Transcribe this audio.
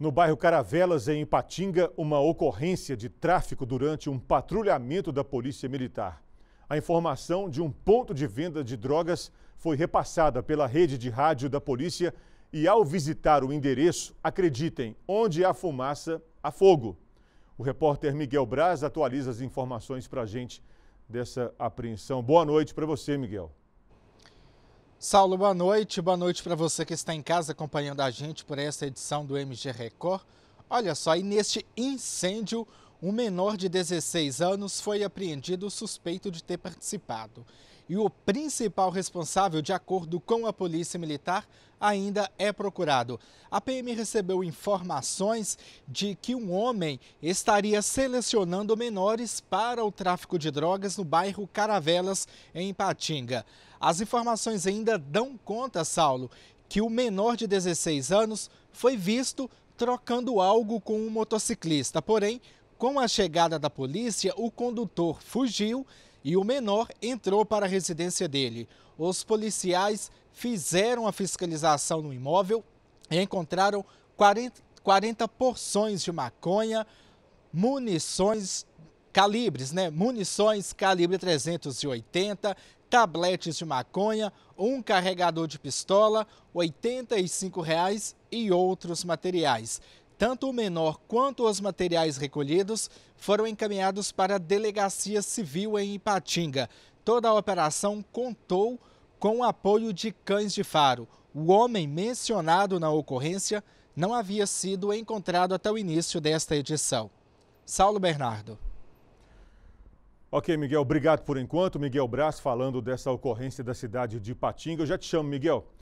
No bairro Caravelas, em Ipatinga, uma ocorrência de tráfico durante um patrulhamento da Polícia Militar. A informação de um ponto de venda de drogas foi repassada pela rede de rádio da polícia e, ao visitar o endereço, acreditem, onde há fumaça, há fogo. O repórter Miguel Braz atualiza as informações para a gente dessa apreensão. Boa noite para você, Miguel. Saulo, boa noite. Boa noite para você que está em casa acompanhando a gente por essa edição do MG Record. Olha só, e neste incêndio, um menor de 16 anos foi apreendido suspeito de ter participado. E o principal responsável, de acordo com a Polícia Militar, ainda é procurado. A PM recebeu informações de que um homem estaria selecionando menores para o tráfico de drogas no bairro Caravelas, em Patinga. As informações ainda dão conta, Saulo, que o menor de 16 anos foi visto trocando algo com um motociclista. Porém, com a chegada da polícia, o condutor fugiu e o menor entrou para a residência dele. Os policiais fizeram a fiscalização no imóvel e encontraram 40, 40 porções de maconha, munições calibres, né? Munições calibre 380, tabletes de maconha, um carregador de pistola, R$ 85 reais e outros materiais. Tanto o menor quanto os materiais recolhidos foram encaminhados para a Delegacia Civil em Ipatinga. Toda a operação contou com o apoio de cães de faro. O homem mencionado na ocorrência não havia sido encontrado até o início desta edição. Saulo Bernardo. Ok, Miguel, obrigado por enquanto. Miguel Braz falando dessa ocorrência da cidade de Ipatinga, Eu já te chamo, Miguel.